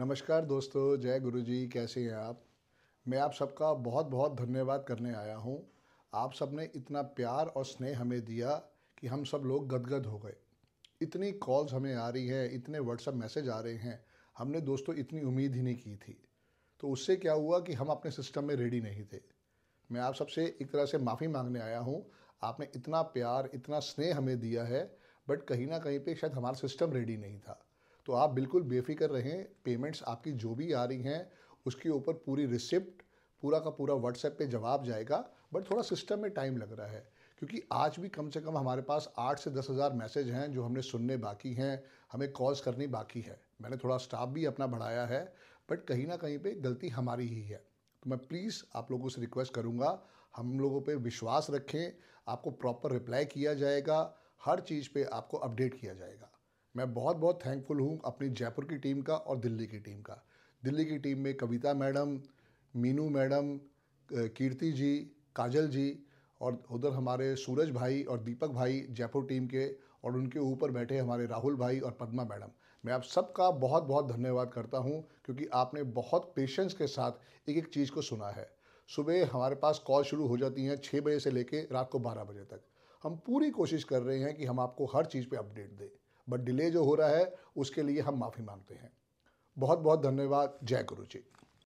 नमस्कार दोस्तों जय गुरुजी कैसे हैं आप मैं आप सबका बहुत बहुत धन्यवाद करने आया हूँ आप सब ने इतना प्यार और स्नेह हमें दिया कि हम सब लोग गदगद हो गए इतनी कॉल्स हमें आ रही हैं इतने व्हाट्सअप मैसेज आ रहे हैं हमने दोस्तों इतनी उम्मीद ही नहीं की थी तो उससे क्या हुआ कि हम अपने सिस्टम में रेडी नहीं थे मैं आप सबसे एक तरह से माफ़ी मांगने आया हूँ आपने इतना प्यार इतना स्नेह हमें दिया है बट कहीं ना कहीं पर शायद हमारा सिस्टम रेडी नहीं था तो आप बिल्कुल बेफिक्र रहें पेमेंट्स आपकी जो भी आ रही हैं उसके ऊपर पूरी रिसिप्ट पूरा का पूरा व्हाट्सएप पे जवाब जाएगा बट थोड़ा सिस्टम में टाइम लग रहा है क्योंकि आज भी कम से कम हमारे पास आठ से दस हज़ार मैसेज हैं जो हमने सुनने बाकी हैं हमें कॉल्स करनी बाकी है मैंने थोड़ा स्टाफ भी अपना बढ़ाया है बट कहीं ना कहीं पे गलती हमारी ही है तो मैं प्लीज़ आप लोगों से रिक्वेस्ट करूँगा हम लोगों पे विश्वास रखें आपको प्रॉपर रिप्लाई किया जाएगा हर चीज़ पे आपको अपडेट किया जाएगा मैं बहुत बहुत थैंकफुल हूँ अपनी जयपुर की टीम का और दिल्ली की टीम का दिल्ली की टीम में कविता मैडम मीनू मैडम कीर्ति जी काजल जी और उधर हमारे सूरज भाई और दीपक भाई जयपुर टीम के और उनके ऊपर बैठे हमारे राहुल भाई और पद्मा मैडम मैं आप सबका बहुत बहुत धन्यवाद करता हूँ क्योंकि आपने बहुत पेशेंस के साथ एक एक चीज़ को सुना है सुबह हमारे पास कॉल शुरू हो जाती हैं छः बजे से लेकर रात को बारह बजे तक हम पूरी कोशिश कर रहे हैं कि हम आपको हर चीज़ पर अपडेट दें बट डिले जो हो रहा है उसके लिए हम माफ़ी मांगते हैं बहुत बहुत धन्यवाद जय गुरु जी